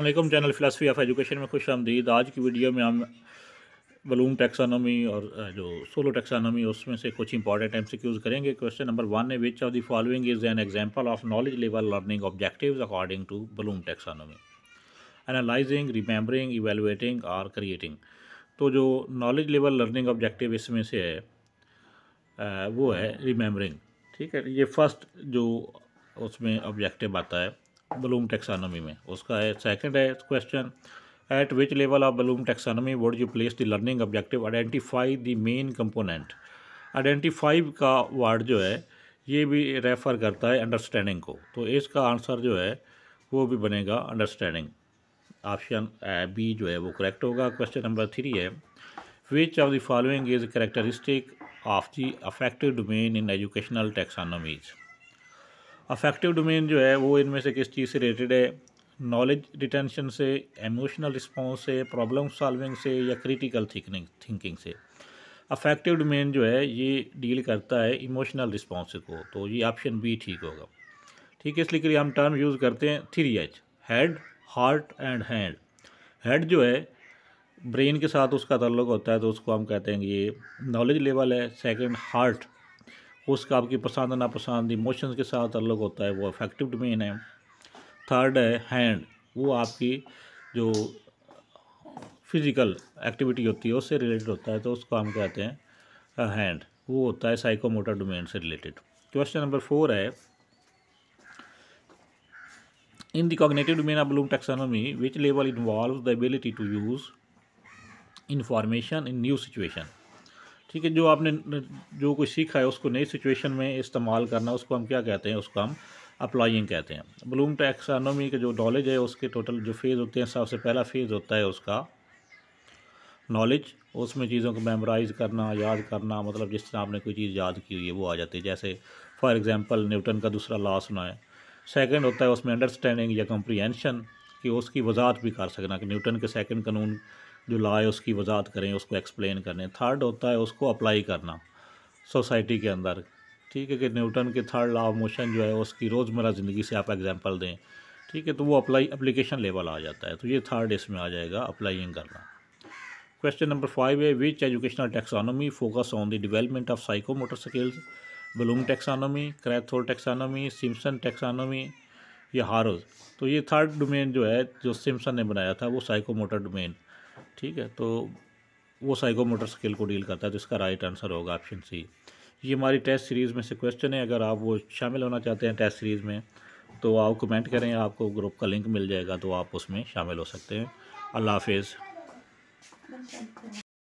अल्लाम channel philosophy of education में खुश आमदीद आज की वीडियो में हम बलूम टैक्सानोमी और जो सोलो टैक्सानोमी उसमें से कुछ इंपॉर्टेंट एम करेंगे क्वेश्चन नंबर वन है which of the following is an example of knowledge level learning objectives according to Bloom taxonomy analysing remembering evaluating और क्रिएटिंग तो जो नॉलेज लेवल लर्निंग ऑब्जेक्टिव इसमें से है वो है रिमेम्बरिंग ठीक है ये फर्स्ट जो उसमें ऑब्जेक्टिव आता है बलूम टेक्सानमी में उसका है सेकंड है question at which level of Bloom taxonomy would you place the learning objective identify the main component identify का वर्ड जो है ये भी रेफ़र करता है अंडरस्टैंडिंग को तो इसका आंसर जो है वो भी बनेगा अंडरस्टैंडिंग ऑप्शन बी जो है वो करेक्ट होगा क्वेश्चन नंबर थ्री है which of the following is characteristic of the affective domain in educational taxonomies affective domain जो है वो इनमें से किस चीज़ से रिलेटेड है नॉलेज रिटेंशन से इमोशनल रिस्पॉन्स से प्रॉब्लम सॉल्विंग से या क्रिटिकल थिंकिंग थिंकिंग से अफेक्टिव डोमेन जो है ये डील करता है इमोशनल रिस्पॉन्स को तो ये ऑप्शन बी ठीक होगा ठीक है इसलिए के लिए हम टर्म यूज़ करते हैं three H head heart and hand head जो है ब्रेन के साथ उसका तल्लुक होता है तो उसको हम कहते हैं कि ये नॉलेज लेवल है सेकंड हार्ट उसका आपकी पसंद नापसंद इमोशंस के साथ अलग होता है वो अफेक्टिव डोमेन है थर्ड है हैंड वो आपकी जो फिज़िकल एक्टिविटी होती है उससे रिलेटेड होता है तो उसको हम कहते हैं हैंड uh, वो होता है साइकोमोटर डोमेन से रिलेटेड क्वेश्चन नंबर फोर है in cognitive cognitive of Bloom taxonomy which level involve the ability to use use in new situation ठीक है जो आपने जो कुछ सीखा है उसको नई सिचुएशन में इस्तेमाल करना उसको हम क्या कहते हैं उसको हम अप्लाइंग कहते हैं ब्लूम टैक्सानोमी का जो नॉलेज है उसके टोटल जो फेज़ होते हैं सबसे पहला फेज़ होता है उसका नॉलेज उसमें चीज़ों को मेमोराइज करना याद करना मतलब जिस तरह आपने कोई चीज़ याद की हुई है वो आ जाती है जैसे फॉर एग्जांपल न्यूटन का दूसरा लॉ सुना है सेकंड होता है उसमें अंडरस्टैंडिंग या कम्प्रीहेंशन कि उसकी वजाहत भी कर सकना कि न्यूटन के सेकंड कानून जो ला है उसकी वजाहत करें उसको एक्सप्लेन करें थर्ड होता है उसको अप्लाई करना सोसाइटी के अंदर ठीक है कि न्यूटन के थर्ड लॉ ऑफ मोशन जो है उसकी रोज़मर्रा ज़िंदगी से आप एग्जांपल दें ठीक है तो वो अप्लाई अप्लीकेशन लेवल आ जाता है तो ये थर्ड इसमें आ जाएगा अप्लाइंग करना क्वेश्चन नंबर फाइव है which educational taxonomy focus on the development of psychomotor skills Bloom taxonomy Krathwohl taxonomy Simpson taxonomy या हारोज तो ये थर्ड डोमेन जो है जो सिम्सन ने बनाया था वो साइको मोटर डोमेन ठीक है तो वो साइको मोटर स्किल को डील करता है तो इसका राइट आंसर होगा ऑप्शन सी ये हमारी टेस्ट सीरीज़ में से क्वेश्चन है अगर आप वो शामिल होना चाहते हैं टेस्ट सीरीज़ में तो आप कमेंट करें आपको ग्रुप का लिंक मिल जाएगा तो आप उसमें शामिल हो सकते हैं अल्लाह हाफिज़